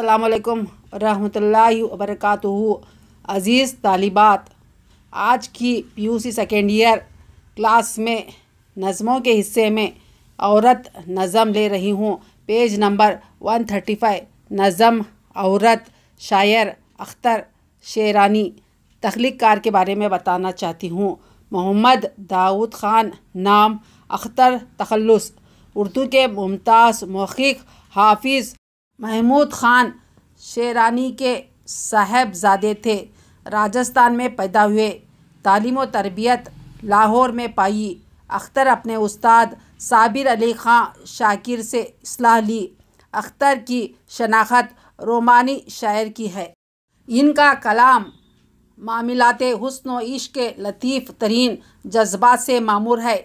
अल्लाम रहमतुल्लाहि वबरकातुहु अज़ीज़ तालिबात आज की पीयूसी सेकेंड ईयर क्लास में नज़मों के हिस्से में औरत नज़म ले रही हूँ page number one thirty five नज़म औरत शायर अख्तर शेरानी तख्लीकार के बारे में बताना चाहती हूँ मोहम्मद दाऊद ख़ान नाम अख्तर तखलस उर्दू के मुमताज़ मौखिक हाफिज़ महमूद ख़ान शेरानी के साहेबजादे थे राजस्थान में पैदा हुए तालीम तरबियत लाहौर में पाई अख्तर अपने उस्ताद साबिर अली ख़ान शाकिर से इसलाह ली अख्तर की शनाख्त रोमानी शायर की है इनका कलाम मामिलात हसन व इश्क के लतीफ़ तरीन जज्बा से मामूर है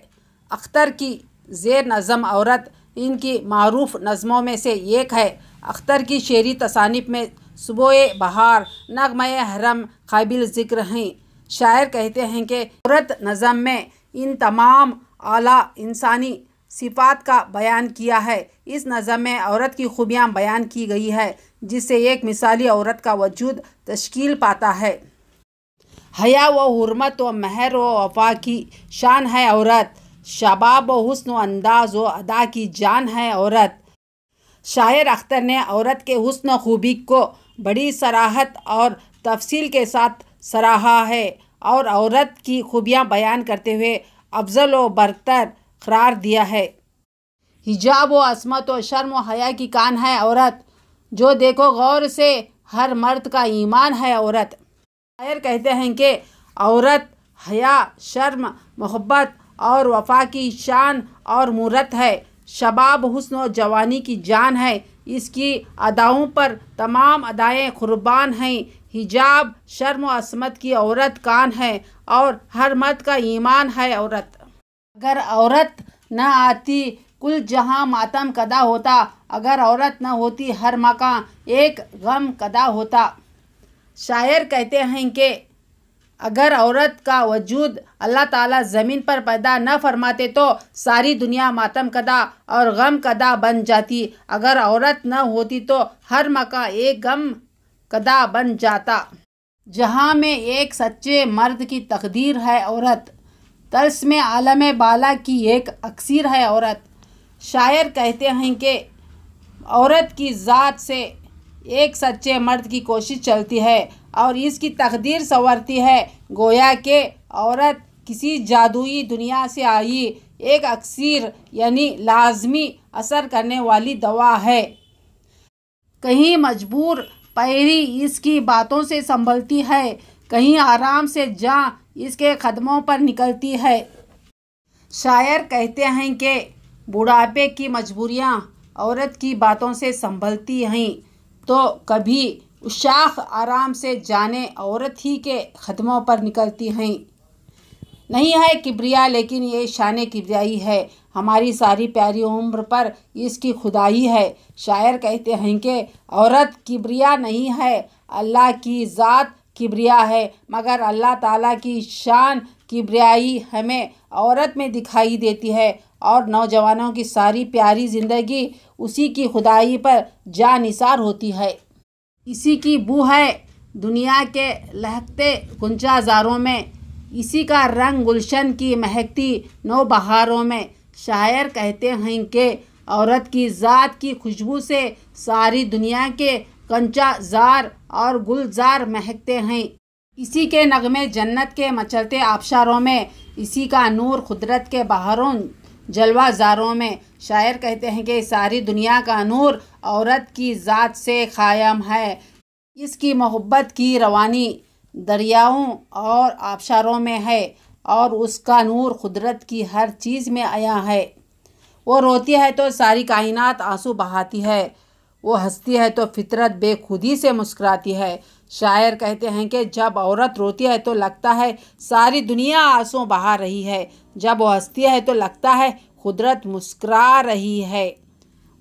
अख्तर की ज़ेर नज़म औरत इनकी मरूफ नज़मों में से एक है अख्तर की शेरी तसानिफ में सुबह बहार नगम हरम काबिल ज़िक्र हैं शायर कहते हैं कि औरत नज़म में इन तमाम आला इंसानी सिफात का बयान किया है इस नज़म में औरत की खूबियाँ बयान की गई है जिससे एक मिसाली औरत का वजूद तश्कील पाता है हया व हरमत व महर व वफा की शान है औरत शबाब व हसन अंदाज व अदा की जान है औरत शायर अख्तर ने औरत के हसन खूबी को बड़ी सराहत और तफसील के साथ सराहा है और औरत की खूबियाँ बयान करते हुए अफजल व बरतर करार दिया है हिजाब व असमत व शर्म व हया की कान है औरत जो देखो गौर से हर मर्द का ईमान है औरत शायर कहते हैं कि औरत हया शर्म मोहब्बत और वफा की शान और मूर्त है शबाब हुस्न और जवानी की जान है इसकी अदाओं पर तमाम अदाएँ क़ुरबान हैं हिजाब शर्म असमत की औरत कान है और हर मत का ईमान है औरत अगर औरत न आती कुल जहाँ मातम कदा होता अगर औरत न होती हर मकान एक गम कदा होता शायर कहते हैं कि अगर औरत का वजूद अल्लाह ताला ज़मीन पर पैदा न फरमाते तो सारी दुनिया मातम कदा और गम कदा बन जाती अगर औरत न होती तो हर मका एक गम कदा बन जाता जहाँ में एक सच्चे मर्द की तकदीर है औरत तर्स में आलम बाला की एक अक्सर है औरत शायर कहते हैं कि औरत की ज़ात से एक सच्चे मर्द की कोशिश चलती है और इसकी तकदीर संवरती है गोया के औरत किसी जादुई दुनिया से आई एक अक्सर यानी लाजमी असर करने वाली दवा है कहीं मजबूर पैरी इसकी बातों से संभलती है कहीं आराम से जा इसके कदमों पर निकलती है शायर कहते हैं कि बुढ़ापे की मजबूरियाँ औरत की बातों से संभलती हैं तो कभी उशाख आराम से जाने औरत ही के ख़दमों पर निकलती हैं नहीं है किब्रिया लेकिन ये शान किब्रियाई है हमारी सारी प्यारी उम्र पर इसकी खुदाई है शायर कहते हैं कि औरत किब्रिया नहीं है अल्लाह की ज़ात किब्रिया है मगर अल्लाह ताला की शान किब्रियाई हमें औरत में दिखाई देती है और नौजवानों की सारी प्यारी ज़िंदगी उसी की खुदाई पर जानिसार होती है इसी की बू है दुनिया के लहकते गुंजाजारों में इसी का रंग गुलशन की महकती नौ बहारों में शायर कहते हैं कि औरत की ज़ात की खुशबू से सारी दुनिया के कंचा जार और गुलजार महकते हैं इसी के नगमे जन्नत के मचलते आबशारों में इसी का नूर कुदरत के बहारों जलवाजारों में शायर कहते हैं कि सारी दुनिया का नूर औरत की ज़ात से कायम है इसकी मोहब्बत की रवानी दरियाओं और आबशारों में है और उसका नूर कुदरत की हर चीज़ में आया है वो रोती है तो सारी कायनात आंसू बहाती है वो हंसती है तो फितरत बेखुदी से मुस्कराती है शायर कहते हैं कि जब औरत रोती है तो लगता है सारी दुनिया आंसू बहा रही है जब वो हंसती है तो लगता है कुदरत मुस्करा रही है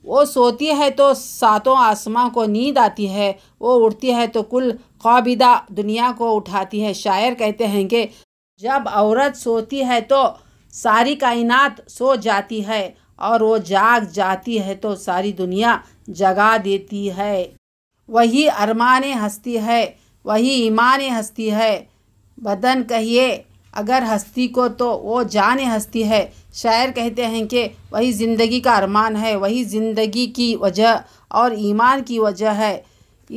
वो सोती है तो सातों आसमां को नींद आती है वो उड़ती है तो कुल कौबिदा दुनिया को उठाती है शायर कहते हैं कि जब औरत सोती है तो सारी कायनात सो जाती है और वो जाग जाती है तो सारी दुनिया जगा देती है वही अरमान हस्ती है वही ईमान हस्ती है बदन कहिए अगर हस्ती को तो वो जान हस्ती है शायर कहते हैं कि वही ज़िंदगी का अरमान है वही ज़िंदगी की वजह और ईमान की वजह है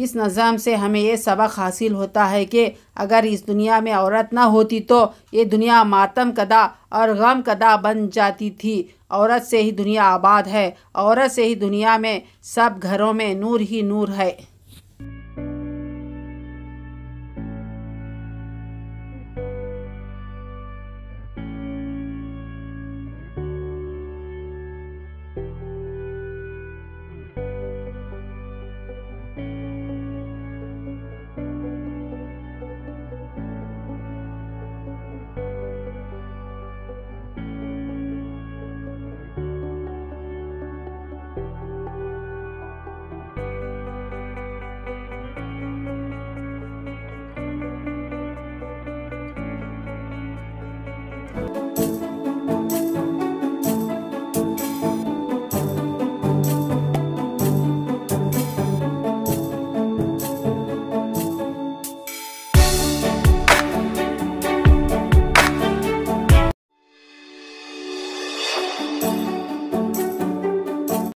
इस नज़म से हमें ये सबक हासिल होता है कि अगर इस दुनिया में औरत ना होती तो ये दुनिया मातम कदा और गम कदा बन जाती थी औरत से ही दुनिया आबाद है औरत से ही दुनिया में सब घरों में नूर ही नूर है